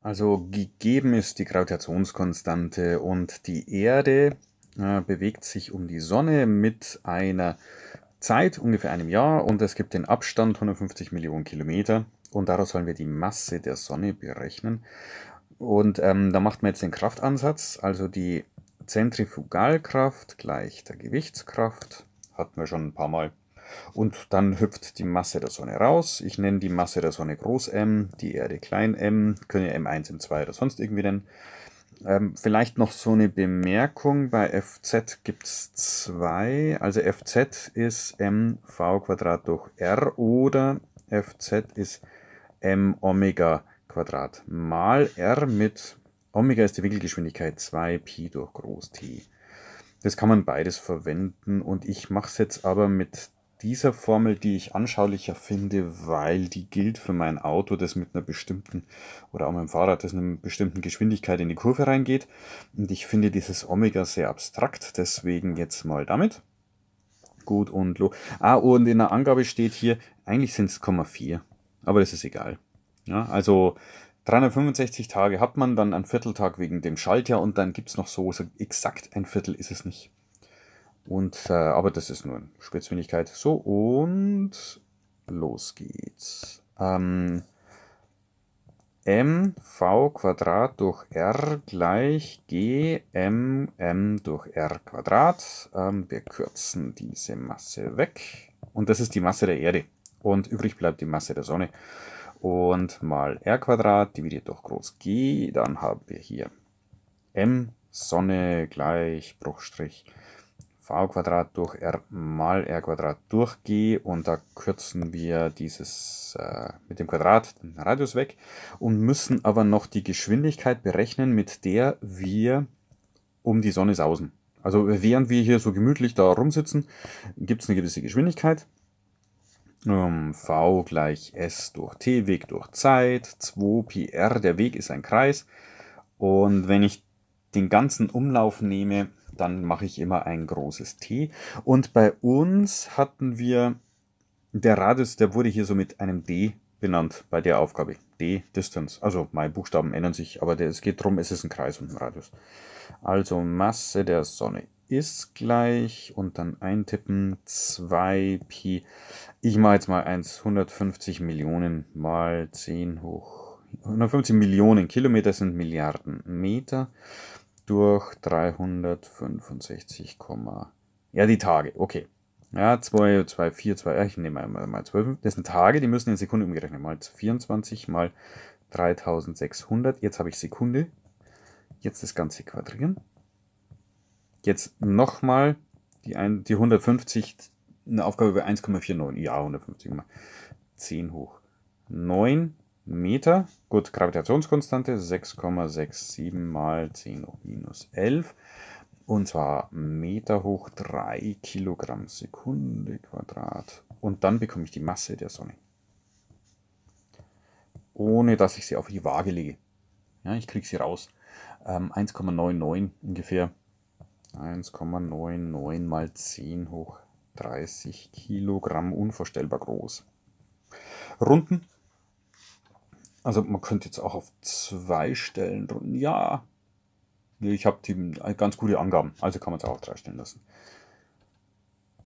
Also gegeben ist die Gravitationskonstante und die Erde äh, bewegt sich um die Sonne mit einer Zeit, ungefähr einem Jahr, und es gibt den Abstand 150 Millionen Kilometer und daraus sollen wir die Masse der Sonne berechnen. Und ähm, da macht man jetzt den Kraftansatz, also die Zentrifugalkraft gleich der Gewichtskraft, hatten wir schon ein paar Mal. Und dann hüpft die Masse der Sonne raus. Ich nenne die Masse der Sonne groß M, die Erde klein m, können ja M1, M2 oder sonst irgendwie nennen. Ähm, vielleicht noch so eine Bemerkung, bei FZ gibt es zwei, also FZ ist mv Quadrat durch R oder FZ ist m Omega Quadrat mal R mit Omega ist die Winkelgeschwindigkeit 2 Pi durch Groß T. Das kann man beides verwenden und ich mache es jetzt aber mit dieser Formel, die ich anschaulicher finde, weil die gilt für mein Auto, das mit einer bestimmten oder auch mit dem Fahrrad, das mit einer bestimmten Geschwindigkeit in die Kurve reingeht. Und ich finde dieses Omega sehr abstrakt, deswegen jetzt mal damit. Gut und lo. Ah, und in der Angabe steht hier, eigentlich sind es 0,4, aber das ist egal. Ja, also 365 Tage hat man, dann einen Vierteltag wegen dem Schaltjahr und dann gibt es noch so, so exakt ein Viertel ist es nicht. Und, äh, aber das ist nur Spitzfindigkeit. So, und los geht's. Ähm, m v Quadrat durch r gleich g m m durch r Quadrat. Ähm, wir kürzen diese Masse weg. Und das ist die Masse der Erde. Und übrig bleibt die Masse der Sonne. Und mal r Quadrat dividiert durch groß G. Dann haben wir hier m Sonne gleich Bruchstrich v durch r mal r Quadrat durch g und da kürzen wir dieses äh, mit dem Quadrat den Radius weg und müssen aber noch die Geschwindigkeit berechnen, mit der wir um die Sonne sausen. Also während wir hier so gemütlich da rumsitzen, gibt es eine gewisse Geschwindigkeit. Ähm, v gleich s durch t, Weg durch Zeit, 2πr, der Weg ist ein Kreis. Und wenn ich den ganzen Umlauf nehme, dann mache ich immer ein großes T. Und bei uns hatten wir, der Radius, der wurde hier so mit einem D benannt bei der Aufgabe. D, Distance. Also meine Buchstaben ändern sich, aber es geht darum, es ist ein Kreis und ein Radius. Also Masse der Sonne ist gleich und dann eintippen 2Pi. Ich mache jetzt mal 1, 150 Millionen mal 10 hoch. 150 Millionen Kilometer sind Milliarden Meter durch 365, ja, die Tage, okay. Ja, 2, 2, 4, 2, ich nehme einmal mal 12. Das sind Tage, die müssen in Sekunde umgerechnet. Mal 24 mal 3600. Jetzt habe ich Sekunde. Jetzt das Ganze quadrieren. Jetzt nochmal die, die 150, eine Aufgabe über 1,49. Ja, 150 mal. 10 hoch 9 Meter. Gut, Gravitationskonstante 6,67 mal 10 hoch minus 11. Und zwar Meter hoch 3 Kilogramm Sekunde Quadrat. Und dann bekomme ich die Masse der Sonne. Ohne dass ich sie auf die Waage lege. Ja, ich kriege sie raus. Ähm, 1,99 ungefähr. 1,99 mal 10 hoch 30 Kilogramm. Unvorstellbar groß. Runden also man könnte jetzt auch auf zwei Stellen drunter. Ja, ich habe äh, ganz gute Angaben, also kann man es auch auf drei stellen lassen.